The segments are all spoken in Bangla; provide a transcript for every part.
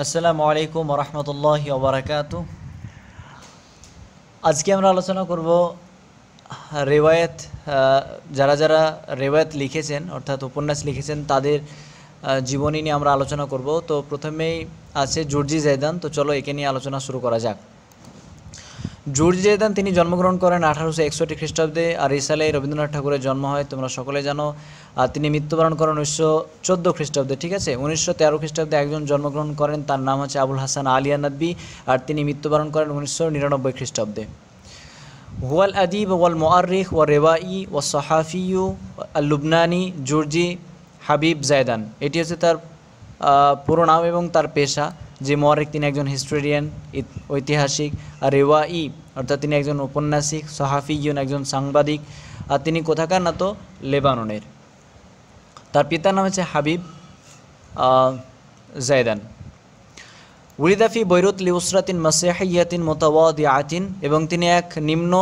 আসসালামু আলাইকুম রহমতুল্লাহ ওবরাকাত আজকে আমরা আলোচনা করব রেওয়ায়ত যারা যারা রেওয়ায়ত লিখেছেন অর্থাৎ উপন্যাস লিখেছেন তাদের জীবনী নিয়ে আমরা আলোচনা করব তো প্রথমেই আছে জর্জি জায়দান তো চলো একে নিয়ে আলোচনা শুরু করা যাক জুর্জ জেদান তিনি জন্মগ্রহণ করেন আঠারোশো একষট্টি খ্রিস্টাব্দে আর এই সালে রবীন্দ্রনাথ ঠাকুরের জন্ম হয় তোমরা সকলে জানো আর তিনি মৃত্যুবরণ করেন উনিশশো চোদ্দো খ্রিস্টাব্দে ঠিক আছে উনিশশো তেরো খ্রিস্টাব্দে একজন জন্মগ্রহণ করেন তার নাম হচ্ছে আবুল হাসান আলিয়া নাদবি আর তিনি মৃত্যুবরণ করেন উনিশশো নিরানব্বই খ্রিস্টাব্দে হুয়াল আদিব ওয়াল মোয়ারিখ ওয়া রেওয়াই ও সাহাফিউ লুবনানি জুর্জি হাবিব জায়দান এটি হচ্ছে তার পুরো নাম এবং তার পেশা যে মোয়ারেক তিনি একজন হিস্টোরিয়ান ঐতিহাসিক আর রেওয়া ই অর্থাৎ তিনি একজন উপন্যাসিক সাহাফি ইয়ন একজন সাংবাদিক আর তিনি কোথাকার না তো লেবাননের তার পিতার নাম হচ্ছে হাবিব জায়দান উলিদাফি বৈরুত লিউসরাতিন মাসেহাইয়াতিন মোতাওয়াদি আতিন এবং তিনি এক নিম্ন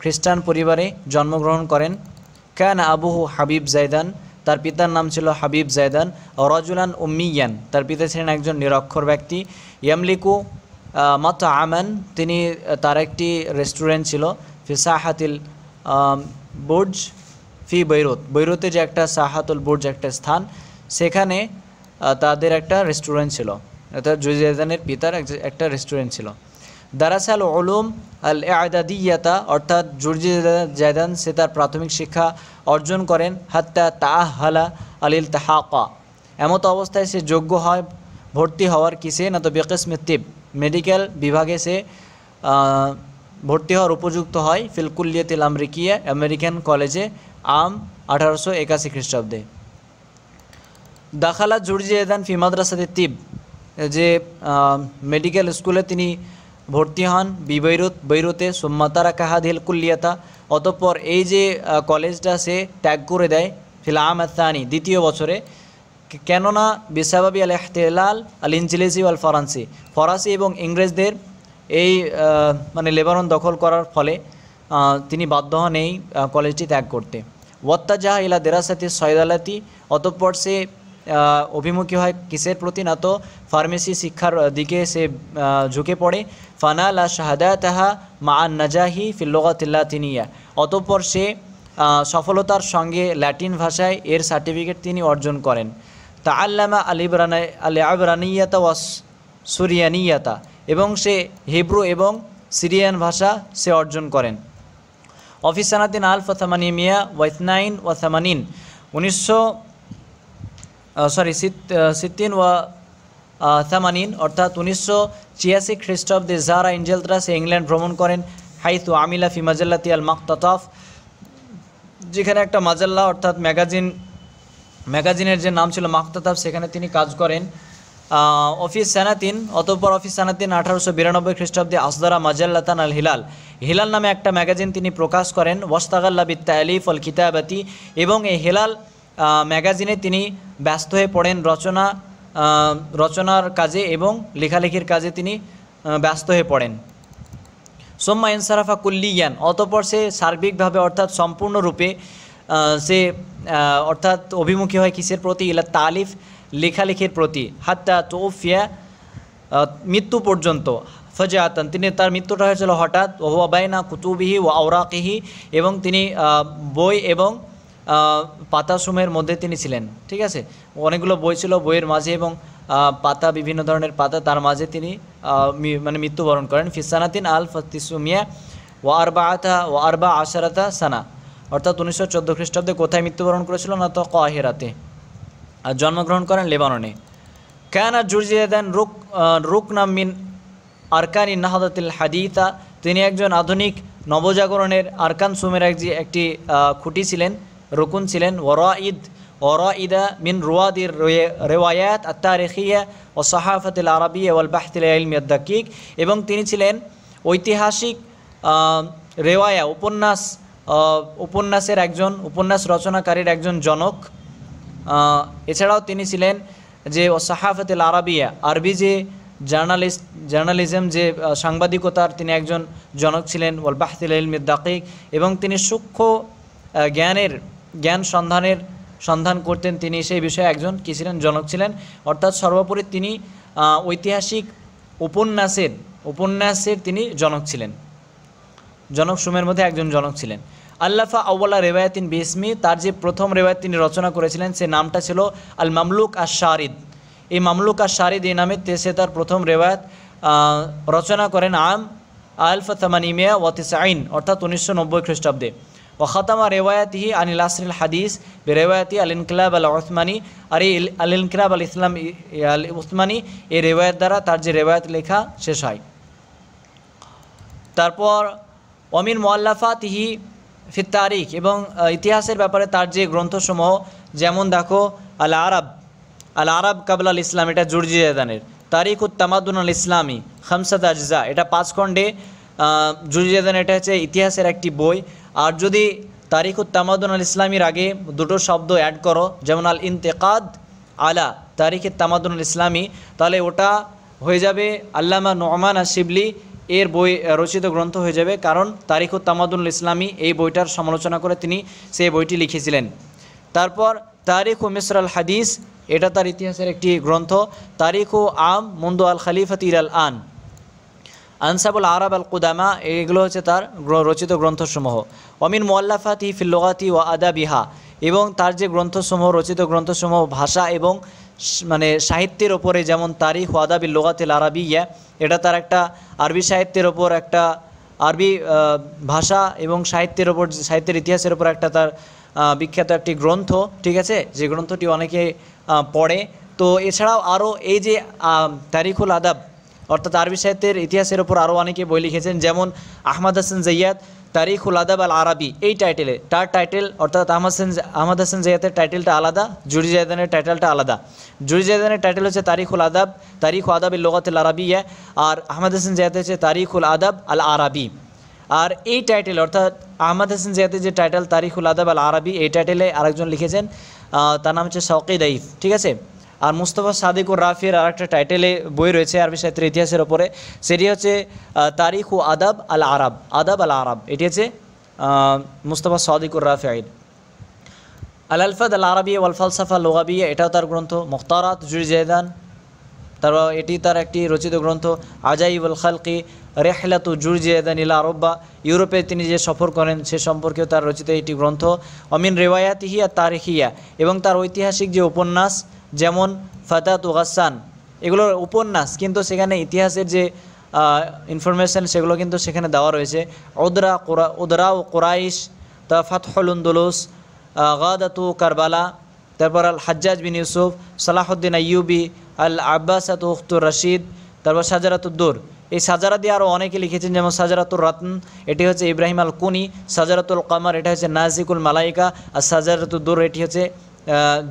খ্রিস্টান পরিবারে জন্মগ্রহণ করেন ক্যান আবুহু হাবিব জায়দান তার পিতার নাম ছিল হাবিব জায়দান রজুলান উম্মিয়ান তার পিতা ছিলেন একজন নিরক্ষর ব্যক্তি ইয়ামলিকু মত আমান তিনি তার একটি রেস্টুরেন্ট ছিল ফিসাহাতিল বুর্জ ফি বৈরুত বৈরুতে যে একটা সাহাতুল বুর্জ একটা স্থান সেখানে তাদের একটা রেস্টুরেন্ট ছিল অর্থাৎ জুজানের পিতার একটা রেস্টুরেন্ট ছিল দারাসাল ওলুম আল এদাদিয়াতা অর্থাৎ জুরজি জায়দান সে তার প্রাথমিক শিক্ষা অর্জন করেন হাত্তা তাহ হালা আলিল তাহাকা এমত অবস্থায় সে যোগ্য হয় ভর্তি হওয়ার কিসে না তো বেকসমে তিব মেডিকেল বিভাগে সে ভর্তি হওয়ার উপযুক্ত হয় ফিলকুল্লিয়তিল আমরিকিয়া আমেরিকান কলেজে আম আঠারোশো একাশি খ্রিস্টাব্দে দাখালা জুরজি জায়দান ফি মাদ্রাসাতে তিব যে মেডিকেল স্কুলে তিনি ভর্তি হন বিবৈরুত বৈরুতে সোম্মাতারা কাহাদিল কুল্লিয়াতা অতঃপর এই যে কলেজটা সে ত্যাগ করে দেয় ফিল আসানি দ্বিতীয় বছরে কেননা বিসাবাবি আল এহতেলাল আল ইঞ্জিলেজি আল ফরান্সি ফরাসি এবং ইংরেজদের এই মানে লেবারন দখল করার ফলে তিনি বাধ্য হন এই কলেজটি ত্যাগ করতে জাহা ইলা দেরাসাতি সৈদালাতি অতঃপর সে অভিমুখী হয় কিসের প্রতি না তো ফার্মেসি শিক্ষার দিকে সে ঝুঁকে পড়ে ফানাল শাহাদা তাহা মা নাজাহি ফিল্লগতিল্লা তিনিয়া অতঃপর সে সফলতার সঙ্গে ল্যাটিন ভাষায় এর সার্টিফিকেট তিনি অর্জন করেন তা আল্লামা রানাই আলি আবরানিয়াতা ওয়াস সুরিয়ানিয়াতা এবং সে হিব্রু এবং সিরিয়ান ভাষা সে অর্জন করেন আল আলফা মিয়া ওয়াইসনাইন ওয়াসামানিন উনিশশো সরি সিত্তিন ওয়া থামানিন অর্থাৎ উনিশশো ছিয়াশি খ্রিস্টাব্দে জারা ইঞ্জেল ইংল্যান্ড ভ্রমণ করেন হাইতু আমিলা ফি মাজাল্লা তিয়াল মাকতাতফ যেখানে একটা মাজাল্লা অর্থাৎ ম্যাগাজিন ম্যাগাজিনের যে নাম ছিল মাকতাতাব সেখানে তিনি কাজ করেন অফিস সানাতিন অতঃপর অফিস সানাতিন আঠারোশো বিরানব্বই খ্রিস্টাব্দে আসদারা মাজাল্লাতান আল হিলাল হিলাল নামে একটা ম্যাগাজিন তিনি প্রকাশ করেন ওয়াস্তাগাল্লা বিত্তা আলিফ অল খিতাবাতি এবং এই হিলাল ম্যাগাজিনে তিনি ব্যস্ত হয়ে পড়েন রচনা রচনার কাজে এবং লেখালেখির কাজে তিনি ব্যস্ত হয়ে পড়েন সোম্মা ইনসারাফা কুল্লিয়ান অতপর সে সার্বিকভাবে অর্থাৎ সম্পূর্ণরূপে সে অর্থাৎ অভিমুখী হয় কিসের প্রতি ইলা তালিফ লেখালেখির প্রতি হাত্তা তোফিয়া মৃত্যু পর্যন্ত আতান তিনি তার মৃত্যুটা হয়েছিল হঠাৎ ওহুয়াবাইনা কুতুবিহি ও আওরাকিহি এবং তিনি বই এবং পাতাসমূহের মধ্যে তিনি ছিলেন ঠিক আছে অনেকগুলো বই ছিল বইয়ের মাঝে এবং পাতা বিভিন্ন ধরনের পাতা তার মাঝে তিনি মানে মৃত্যুবরণ করেন ফিসানাতিন আল ফতিসুমিয়া ও আরবা আতা ও আরবা আশারাতা সানা অর্থাৎ উনিশশো চোদ্দো খ্রিস্টাব্দে কোথায় মৃত্যুবরণ করেছিল না তো কাহেরাতে আর জন্মগ্রহণ করেন লেবাননে কেন জুরজিয়াদান রুক নাম মিন আরকানি নাহাদাতিল হাদিতা তিনি একজন আধুনিক নবজাগরণের আরকান সুমের একটি খুঁটি ছিলেন রুকুন ছিলেন ওরাঈদ ওরাঈদা মিন রুয়াদির রেওয়ায়াত রেখিয়া ও সাহাফাতিল আরবি ওয়াল বাহতিল আলমিয়াদ্দাকিক এবং তিনি ছিলেন ঐতিহাসিক রেওয়ায়া উপন্যাস উপন্যাসের একজন উপন্যাস রচনাকারীর একজন জনক এছাড়াও তিনি ছিলেন যে ও সাহাফাতিল আরবিয়া আরবি যে জার্নালিস্ট জার্নালিজম যে সাংবাদিকতার তিনি একজন জনক ছিলেন ওয়াল বাহতিল আলমিয়াদ্দাকিক এবং তিনি সূক্ষ্ম জ্ঞানের জ্ঞান সন্ধানের সন্ধান করতেন তিনি সেই বিষয়ে একজন কী ছিলেন জনক ছিলেন অর্থাৎ সর্বোপরি তিনি ঐতিহাসিক উপন্যাসের উপন্যাসের তিনি জনক ছিলেন জনক সুমের মধ্যে একজন জনক ছিলেন আল্লাফা আউ্লা রেবায়াতিন বিসমি তার যে প্রথম রেবায়াত তিনি রচনা করেছিলেন সে নামটা ছিল আল মামলুক আর শারিদ এই মামলুক আর শারিদ এই নামে সে তার প্রথম রেবায়াত রচনা করেন আম আলফা ইমিয়া ওয়াতিস আইন অর্থাৎ উনিশশো নব্বই খ্রিস্টাব্দে ওখাতামা রেওয়ায়াতিহি আনিল আসরিল হাদিস বেরেওয়ায়াতি আল ইনকিলাব আল ওসমানী আর এই আল ইনকিলাব আল ইসলাম আল ওসমানী এই রেওয়ায়াত দ্বারা তার যে রেওয়ায়াত লেখা শেষ হয় তারপর অমিন মোয়াল্লাফা তিহি ফির তারিখ এবং ইতিহাসের ব্যাপারে তার যে গ্রন্থসমূহ যেমন দেখো আল আরব আল আরব কাবলা আল ইসলাম এটা জুরজিয়াদানের তারিখ উত্তামাদুন আল ইসলামী খামসাদ আজজা এটা পাঁচ খণ্ডে জুরজিয়াদান এটা হচ্ছে ইতিহাসের একটি বই আর যদি তারিখ তামাদুন আল ইসলামের আগে দুটো শব্দ অ্যাড করো যেমন আল ইন্তেকাদ আলা তারিখে তামাদুন আল ইসলামী তাহলে ওটা হয়ে যাবে আল্লামা নোমান শিবলি এর বই রচিত গ্রন্থ হয়ে যাবে কারণ তারিখ তামাদুল ইসলামী এই বইটার সমালোচনা করে তিনি সেই বইটি লিখেছিলেন তারপর তারিখ ও মিসর আল হাদিস এটা তার ইতিহাসের একটি গ্রন্থ তারিখ ও আম মন্দু আল খালিফাত ইরাল আন আনসাবুল আরব আল কুদামা এগুলো হচ্ছে তার রচিত গ্রন্থসমূহ অমিন ই ফিল্লোগাতি ও আদা বিহা এবং তার যে গ্রন্থসমূহ রচিত গ্রন্থসমূহ ভাষা এবং মানে সাহিত্যের ওপরে যেমন তারিখ ও আদাবি লোগাতিল আরবি ইয়া এটা তার একটা আরবি সাহিত্যের ওপর একটা আরবি ভাষা এবং সাহিত্যের ওপর সাহিত্যের ইতিহাসের ওপর একটা তার বিখ্যাত একটি গ্রন্থ ঠিক আছে যে গ্রন্থটি অনেকে পড়ে তো এছাড়াও আরও এই যে তারিখুল আদাব অর্থাৎ আরবি সাহিত্যের ইতিহাসের ওপর আরও অনেকে বই লিখেছেন যেমন আহমদ হাসান জৈয়াদ তারিখুল আদাব আল আরবি এই টাইটেলে তার টাইটেল অর্থাৎ আহমদ হাসান আহমদ হাসান জৈয়াদের টাইটেলটা আলাদা জুরি জায়দানের টাইটেলটা আলাদা জুরি জায়দানের টাইটেল হচ্ছে তারিখুল আদাব তারিখ আদাব লোগাতুল আরবিয়া আর আহমদ হাসান জৈয়াদ হচ্ছে তারিখুল আদাব আল আরবি আর এই টাইটেল অর্থাৎ আহমদ হাসান জিয়াতে যে টাইটেল তারিখুল আদাব আল আরবি এই টাইটেলে আরেকজন লিখেছেন তার নাম হচ্ছে শকিদ আইফ ঠিক আছে আর মুস্তফা সাদিক ও রাফির আর একটা টাইটেলে বই রয়েছে আরবি সাহিত্যের ইতিহাসের ওপরে সেটি হচ্ছে তারিখ ও আদাব আল আরব আদাব আল আরব এটি হচ্ছে মুস্তফা সাদিক ও রাফি আইন আল আলফাদ আল আরবিয়া ওয়াল ফালসাফা লোগাবিয়া এটাও তার গ্রন্থ মুখতারাত জুরি জয়দান তারপর এটি তার একটি রচিত গ্রন্থ আজাইবুল খালকি রেহলাতু জুরজিয়াদান ইলা আরব্বা ইউরোপে তিনি যে সফর করেন সে সম্পর্কেও তার রচিত একটি গ্রন্থ অমিন রেওয়ায়াতিহিয়া তারিখিয়া এবং তার ঐতিহাসিক যে উপন্যাস যেমন ফাতা তুগাসান এগুলোর উপন্যাস কিন্তু সেখানে ইতিহাসের যে ইনফরমেশান সেগুলো কিন্তু সেখানে দেওয়া রয়েছে ওদরা কোরা ওদরা ও কোরাইশ তা ফাতহল উন্দুলুস গাদাতু কারবালা তারপর আল হাজ্জাজ বিন ইউসুফ সালাহদ্দিন আইয়ুবি আল আব্বাসাত উখতুর রশিদ তারপর সাজারাতুদ্দুর এই সাজারা দিয়ে আরও অনেকে লিখেছেন যেমন সাজারাতুর রাতন এটি হচ্ছে ইব্রাহিম আল কুনি সাজারাতুল কামার এটা হচ্ছে নাজিকুল মালাইকা আর সাজারাতুদ্দুর এটি হচ্ছে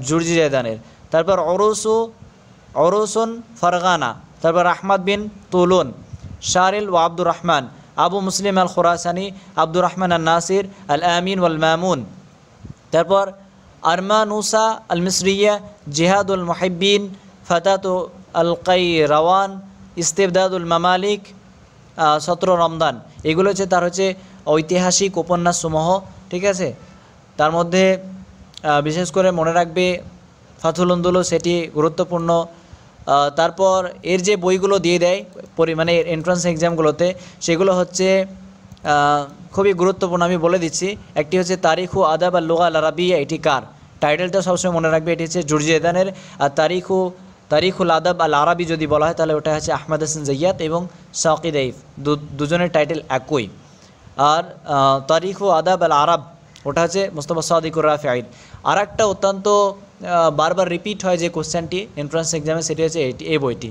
জুরজি জায়দানের তারপর অরসু অরসুন ফারগানা তারপর আহমদ বিন তুলুন শারিল ও আব্দুর রহমান আবু মুসলিম আল খুরাসানি আব্দুর রহমান আল নাসির আল আমিন ওয়াল মামুন তারপর আরমানুসা আল মিসরিয়া জিহাদুল মহিবিন ফতাত আল কাই রওয়ান ইস্তেবদাদুল মামালিক সতের রমদান এগুলো হচ্ছে তার হচ্ছে ঐতিহাসিক উপন্যাসসমূহ ঠিক আছে তার মধ্যে বিশেষ করে মনে রাখবে ফাথুলন্দুলু সেটি গুরুত্বপূর্ণ তারপর এর যে বইগুলো দিয়ে দেয় পরি মানে এন্ট্রান্স এক্সামগুলোতে সেগুলো হচ্ছে খুবই গুরুত্বপূর্ণ আমি বলে দিচ্ছি একটি হচ্ছে তারিখু আদাব আল লুগা আল এটি কার টাইটেলটা সবসময় মনে রাখবে এটি হচ্ছে জুর্জিয়াদানের আর তারিখু তারিখুল আদাব আল আরবি যদি বলা হয় তাহলে ওটা হচ্ছে আহমেদ হাসান জৈয়াত এবং সাকিদ দাইফ দুজনের টাইটেল একই আর তারিখু আদাব আল আরব ওটা হচ্ছে মোস্তফা সাদিকুর রাফি আইদ আর একটা অত্যন্ত বারবার রিপিট হয় যে কোশ্চেনটি এন্ট্রান্স এক্সামে সেটি হচ্ছে এটি এ বইটি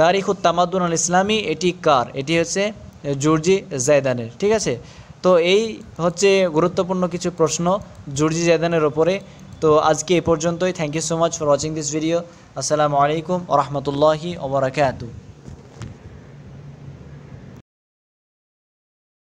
তারিখ তামাদুন আল ইসলামী এটি কার এটি হচ্ছে জুর্জি জায়দানের ঠিক আছে তো এই হচ্ছে গুরুত্বপূর্ণ কিছু প্রশ্ন জুর্জি জায়দানের ওপরে তো আজকে এ পর্যন্তই thank you so much for watching this video আসসালামু আলাইকুম রহমতুল্লাহি ওবরাকাতু